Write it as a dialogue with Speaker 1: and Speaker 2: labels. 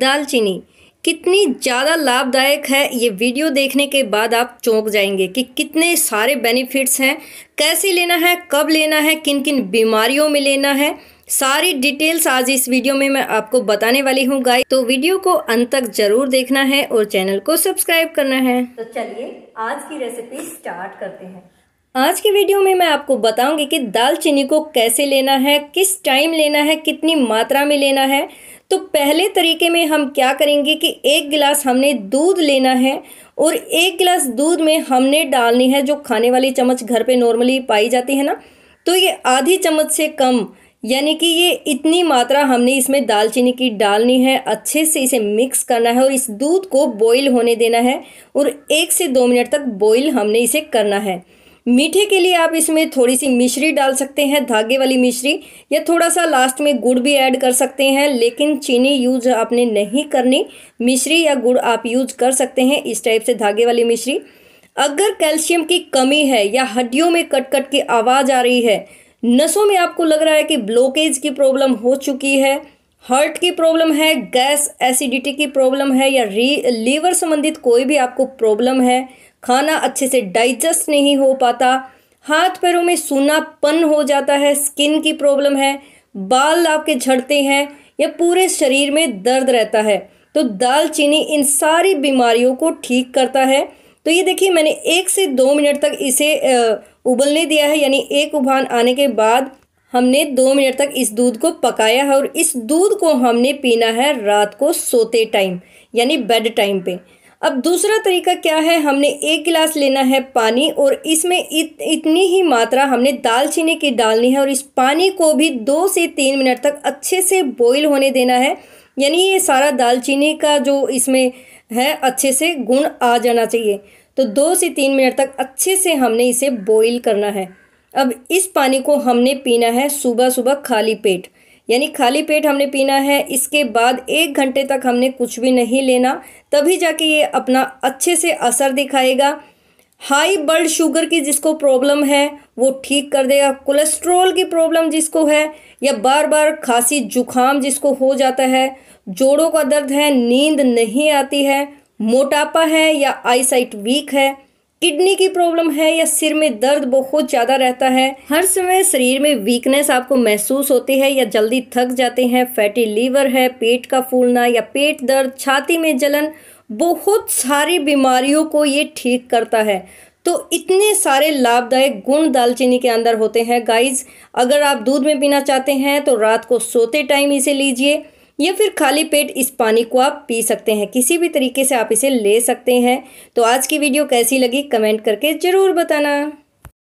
Speaker 1: दालचीनी कितनी ज़्यादा लाभदायक है ये वीडियो देखने के बाद आप चौंक जाएंगे कि कितने सारे बेनिफिट्स हैं कैसे लेना है कब लेना है किन किन बीमारियों में लेना है सारी डिटेल्स आज इस वीडियो में मैं आपको बताने वाली हूँ गाय तो वीडियो को अंत तक जरूर देखना है और चैनल को सब्सक्राइब करना है तो चलिए आज की रेसिपी स्टार्ट करते हैं आज के वीडियो में मैं आपको बताऊंगी कि दालचीनी को कैसे लेना है किस टाइम लेना है कितनी मात्रा में लेना है तो पहले तरीके में हम क्या करेंगे कि एक गिलास हमने दूध लेना है और एक गिलास दूध में हमने डालनी है जो खाने वाली चम्मच घर पे नॉर्मली पाई जाती है ना तो ये आधी चम्मच से कम यानी कि ये इतनी मात्रा हमने इसमें दालचीनी की डालनी है अच्छे से इसे मिक्स करना है और इस दूध को बॉईल होने देना है और एक से दो मिनट तक बॉईल हमने इसे करना है मीठे के लिए आप इसमें थोड़ी सी मिश्री डाल सकते हैं धागे वाली मिश्री या थोड़ा सा लास्ट में गुड़ भी ऐड कर सकते हैं लेकिन चीनी यूज आपने नहीं करनी मिश्री या गुड़ आप यूज कर सकते हैं इस टाइप से धागे वाली मिश्री अगर कैल्शियम की कमी है या हड्डियों में कट कट की आवाज़ आ रही है नसों में आपको लग रहा है कि ब्लॉकेज की प्रॉब्लम हो चुकी है हार्ट की प्रॉब्लम है गैस एसिडिटी की प्रॉब्लम है या री लीवर संबंधित कोई भी आपको प्रॉब्लम है खाना अच्छे से डाइजेस्ट नहीं हो पाता हाथ पैरों में सूनापन हो जाता है स्किन की प्रॉब्लम है बाल आपके झड़ते हैं या पूरे शरीर में दर्द रहता है तो दालचीनी इन सारी बीमारियों को ठीक करता है तो ये देखिए मैंने एक से दो मिनट तक इसे उबलने दिया है यानी एक उबान आने के बाद हमने दो मिनट तक इस दूध को पकाया है और इस दूध को हमने पीना है रात को सोते टाइम यानी बेड टाइम पे अब दूसरा तरीका क्या है हमने एक गिलास लेना है पानी और इसमें इत, इतनी ही मात्रा हमने दालचीनी की डालनी है और इस पानी को भी दो से तीन मिनट तक अच्छे से बॉईल होने देना है यानी ये सारा दालचीनी का जो इसमें है अच्छे से गुण आ जाना चाहिए तो दो से तीन मिनट तक अच्छे से हमने इसे बॉईल करना है अब इस पानी को हमने पीना है सुबह सुबह खाली पेट यानी खाली पेट हमने पीना है इसके बाद एक घंटे तक हमने कुछ भी नहीं लेना तभी जाके ये अपना अच्छे से असर दिखाएगा हाई ब्लड शुगर की जिसको प्रॉब्लम है वो ठीक कर देगा कोलेस्ट्रॉल की प्रॉब्लम जिसको है या बार बार खांसी जुखाम जिसको हो जाता है जोड़ों का दर्द है नींद नहीं आती है मोटापा है या आईसाइट वीक है किडनी की प्रॉब्लम है या सिर में दर्द बहुत ज़्यादा रहता है हर समय शरीर में वीकनेस आपको महसूस होती है या जल्दी थक जाते हैं फैटी लीवर है पेट का फूलना या पेट दर्द छाती में जलन बहुत सारी बीमारियों को ये ठीक करता है तो इतने सारे लाभदायक गुण दालचीनी के अंदर होते हैं गाइज अगर आप दूध में पीना चाहते हैं तो रात को सोते टाइम इसे लीजिए या फिर खाली पेट इस पानी को आप पी सकते हैं किसी भी तरीके से आप इसे ले सकते हैं तो आज की वीडियो कैसी लगी कमेंट करके ज़रूर बताना